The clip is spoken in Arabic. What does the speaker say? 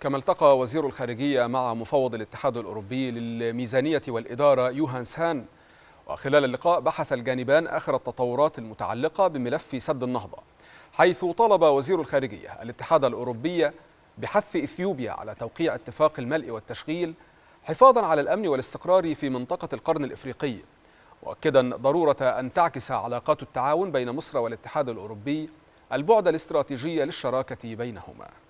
كما التقى وزير الخارجية مع مفوض الاتحاد الأوروبي للميزانية والإدارة يوهانس هان وخلال اللقاء بحث الجانبان آخر التطورات المتعلقة بملف سد النهضة حيث طلب وزير الخارجية الاتحاد الأوروبي بحث إثيوبيا على توقيع اتفاق الملء والتشغيل حفاظا على الأمن والاستقرار في منطقة القرن الإفريقي مؤكدا ضرورة أن تعكس علاقات التعاون بين مصر والاتحاد الأوروبي البعد الاستراتيجي للشراكة بينهما